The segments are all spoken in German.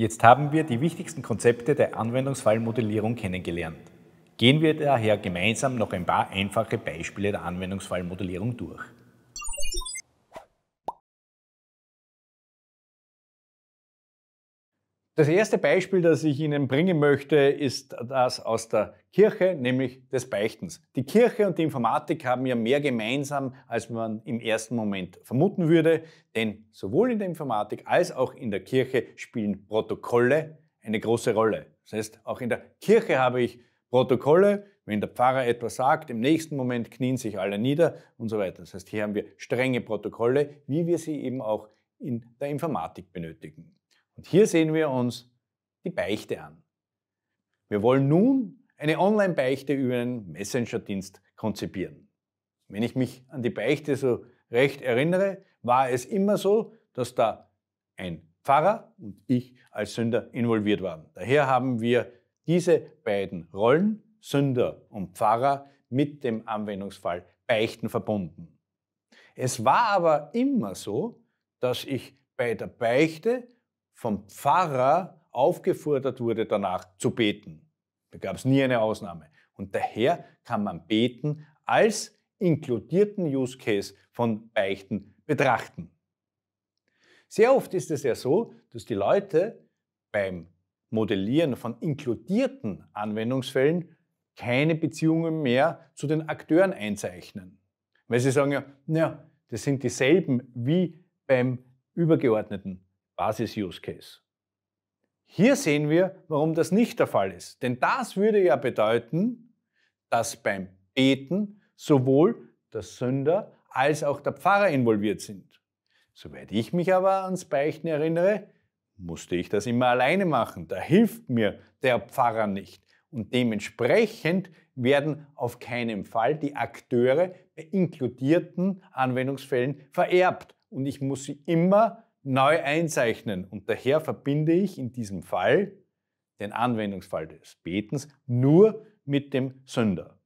Jetzt haben wir die wichtigsten Konzepte der Anwendungsfallmodellierung kennengelernt. Gehen wir daher gemeinsam noch ein paar einfache Beispiele der Anwendungsfallmodellierung durch. Das erste Beispiel, das ich Ihnen bringen möchte, ist das aus der Kirche, nämlich des Beichtens. Die Kirche und die Informatik haben ja mehr gemeinsam, als man im ersten Moment vermuten würde, denn sowohl in der Informatik als auch in der Kirche spielen Protokolle eine große Rolle. Das heißt, auch in der Kirche habe ich Protokolle, wenn der Pfarrer etwas sagt, im nächsten Moment knien sich alle nieder und so weiter. Das heißt, hier haben wir strenge Protokolle, wie wir sie eben auch in der Informatik benötigen. Und hier sehen wir uns die Beichte an. Wir wollen nun eine Online-Beichte über einen Messenger-Dienst konzipieren. Wenn ich mich an die Beichte so recht erinnere, war es immer so, dass da ein Pfarrer und ich als Sünder involviert waren. Daher haben wir diese beiden Rollen, Sünder und Pfarrer, mit dem Anwendungsfall Beichten verbunden. Es war aber immer so, dass ich bei der Beichte vom Pfarrer aufgefordert wurde, danach zu beten. Da gab es nie eine Ausnahme. Und daher kann man beten als inkludierten Use Case von Beichten betrachten. Sehr oft ist es ja so, dass die Leute beim Modellieren von inkludierten Anwendungsfällen keine Beziehungen mehr zu den Akteuren einzeichnen. Weil sie sagen ja, naja, das sind dieselben wie beim übergeordneten Basis-Use-Case. Hier sehen wir, warum das nicht der Fall ist. Denn das würde ja bedeuten, dass beim Beten sowohl der Sünder als auch der Pfarrer involviert sind. Soweit ich mich aber ans Beichten erinnere, musste ich das immer alleine machen. Da hilft mir der Pfarrer nicht. Und dementsprechend werden auf keinen Fall die Akteure bei inkludierten Anwendungsfällen vererbt. Und ich muss sie immer neu einzeichnen. Und daher verbinde ich in diesem Fall den Anwendungsfall des Betens nur mit dem Sünder.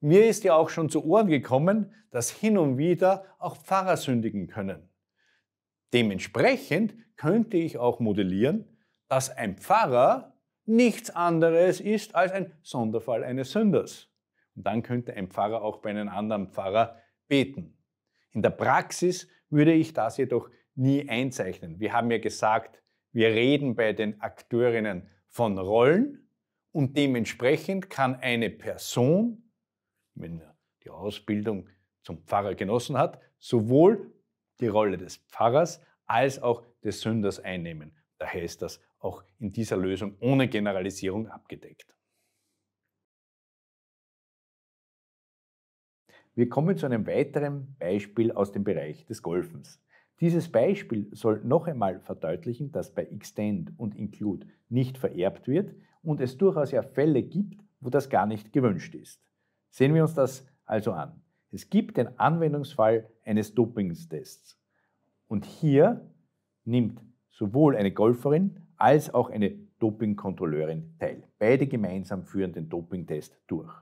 Mir ist ja auch schon zu Ohren gekommen, dass hin und wieder auch Pfarrer sündigen können. Dementsprechend könnte ich auch modellieren, dass ein Pfarrer nichts anderes ist als ein Sonderfall eines Sünders. Und dann könnte ein Pfarrer auch bei einem anderen Pfarrer beten. In der Praxis würde ich das jedoch nie einzeichnen. Wir haben ja gesagt, wir reden bei den Akteurinnen von Rollen und dementsprechend kann eine Person, wenn er die Ausbildung zum Pfarrer genossen hat, sowohl die Rolle des Pfarrers als auch des Sünders einnehmen. Daher ist das auch in dieser Lösung ohne Generalisierung abgedeckt. Wir kommen zu einem weiteren Beispiel aus dem Bereich des Golfens. Dieses Beispiel soll noch einmal verdeutlichen, dass bei Extend und Include nicht vererbt wird und es durchaus ja Fälle gibt, wo das gar nicht gewünscht ist. Sehen wir uns das also an. Es gibt den Anwendungsfall eines Dopingstests. Und hier nimmt sowohl eine Golferin als auch eine Dopingkontrolleurin teil. Beide gemeinsam führen den Dopingtest durch.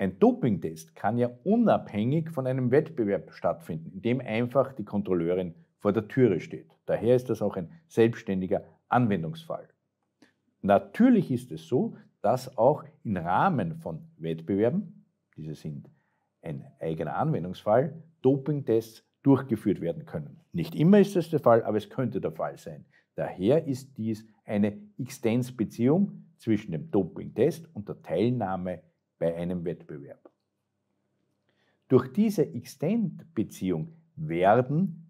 Ein Dopingtest kann ja unabhängig von einem Wettbewerb stattfinden, in dem einfach die Kontrolleurin vor der Türe steht. Daher ist das auch ein selbstständiger Anwendungsfall. Natürlich ist es so, dass auch im Rahmen von Wettbewerben, diese sind ein eigener Anwendungsfall, Dopingtests durchgeführt werden können. Nicht immer ist das der Fall, aber es könnte der Fall sein. Daher ist dies eine Extensbeziehung zwischen dem Dopingtest und der Teilnahme bei einem Wettbewerb. Durch diese extend beziehung werden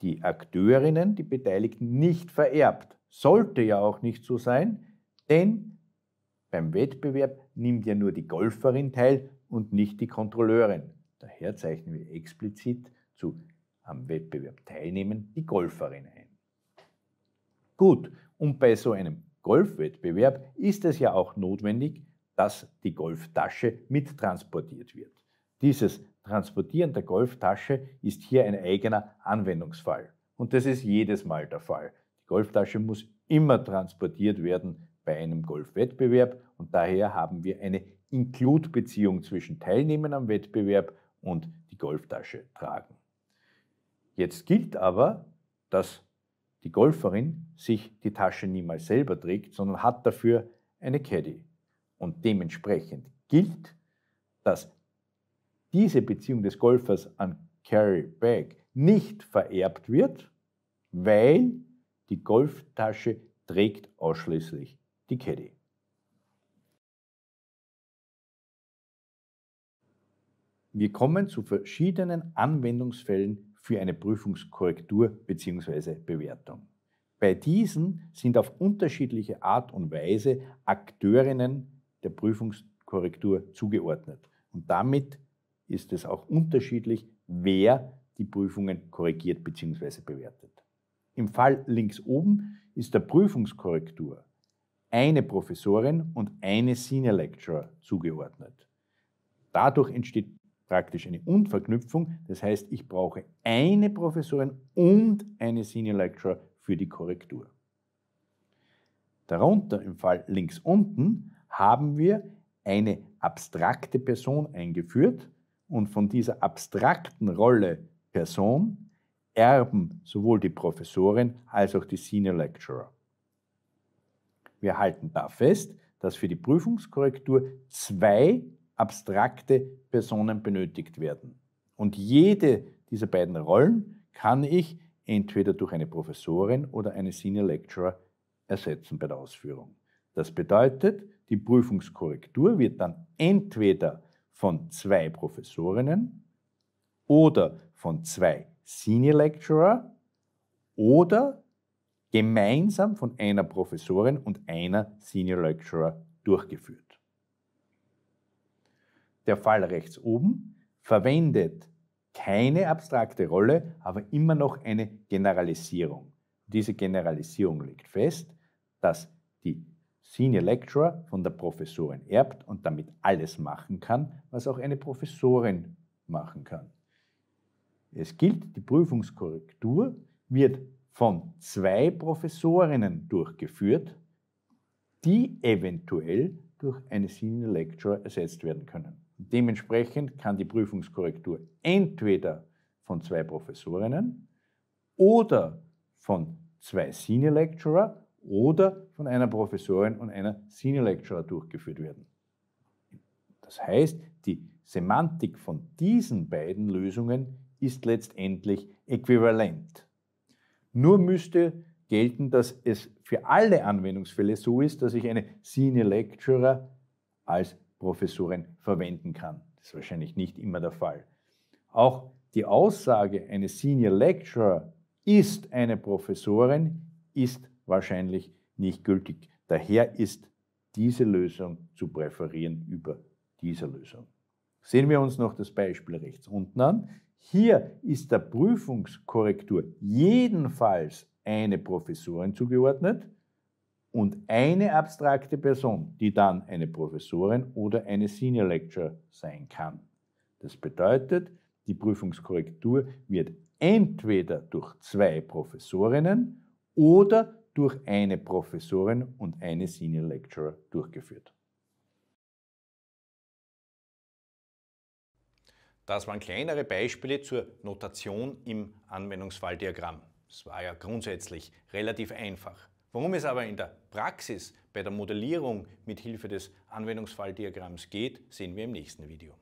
die Akteurinnen, die Beteiligten, nicht vererbt. Sollte ja auch nicht so sein, denn beim Wettbewerb nimmt ja nur die Golferin teil und nicht die Kontrolleurin. Daher zeichnen wir explizit zu am Wettbewerb teilnehmen die Golferin ein. Gut, und bei so einem Golfwettbewerb ist es ja auch notwendig, dass die Golftasche mittransportiert wird. Dieses Transportieren der Golftasche ist hier ein eigener Anwendungsfall. Und das ist jedes Mal der Fall. Die Golftasche muss immer transportiert werden bei einem Golfwettbewerb und daher haben wir eine Include-Beziehung zwischen Teilnehmern am Wettbewerb und die Golftasche tragen. Jetzt gilt aber, dass die Golferin sich die Tasche niemals selber trägt, sondern hat dafür eine Caddy. Und dementsprechend gilt, dass diese Beziehung des Golfers an Carrie Bag nicht vererbt wird, weil die Golftasche trägt ausschließlich die Caddy. Wir kommen zu verschiedenen Anwendungsfällen für eine Prüfungskorrektur bzw. Bewertung. Bei diesen sind auf unterschiedliche Art und Weise Akteurinnen der Prüfungskorrektur zugeordnet. Und damit ist es auch unterschiedlich, wer die Prüfungen korrigiert bzw. bewertet. Im Fall links oben ist der Prüfungskorrektur eine Professorin und eine Senior Lecturer zugeordnet. Dadurch entsteht praktisch eine Unverknüpfung. Das heißt, ich brauche eine Professorin und eine Senior Lecturer für die Korrektur. Darunter im Fall links unten haben wir eine abstrakte Person eingeführt und von dieser abstrakten Rolle Person erben sowohl die Professorin als auch die Senior Lecturer. Wir halten da fest, dass für die Prüfungskorrektur zwei abstrakte Personen benötigt werden. Und jede dieser beiden Rollen kann ich entweder durch eine Professorin oder eine Senior Lecturer ersetzen bei der Ausführung. Das bedeutet, die Prüfungskorrektur wird dann entweder von zwei Professorinnen oder von zwei Senior Lecturer oder gemeinsam von einer Professorin und einer Senior Lecturer durchgeführt. Der Fall rechts oben verwendet keine abstrakte Rolle, aber immer noch eine Generalisierung. Diese Generalisierung legt fest, dass die Senior Lecturer von der Professorin erbt und damit alles machen kann, was auch eine Professorin machen kann. Es gilt, die Prüfungskorrektur wird von zwei Professorinnen durchgeführt, die eventuell durch eine Senior Lecturer ersetzt werden können. dementsprechend kann die Prüfungskorrektur entweder von zwei Professorinnen oder von zwei Senior Lecturer oder von einer Professorin und einer Senior Lecturer durchgeführt werden. Das heißt, die Semantik von diesen beiden Lösungen ist letztendlich äquivalent. Nur müsste gelten, dass es für alle Anwendungsfälle so ist, dass ich eine Senior Lecturer als Professorin verwenden kann. Das ist wahrscheinlich nicht immer der Fall. Auch die Aussage, eine Senior Lecturer ist eine Professorin, ist wahrscheinlich nicht gültig. Daher ist diese Lösung zu präferieren über diese Lösung. Sehen wir uns noch das Beispiel rechts unten an. Hier ist der Prüfungskorrektur jedenfalls eine Professorin zugeordnet und eine abstrakte Person, die dann eine Professorin oder eine Senior Lecturer sein kann. Das bedeutet, die Prüfungskorrektur wird entweder durch zwei Professorinnen oder durch eine Professorin und eine Senior Lecturer durchgeführt. Das waren kleinere Beispiele zur Notation im Anwendungsfalldiagramm. Es war ja grundsätzlich relativ einfach. Worum es aber in der Praxis bei der Modellierung mit Hilfe des Anwendungsfalldiagramms geht, sehen wir im nächsten Video.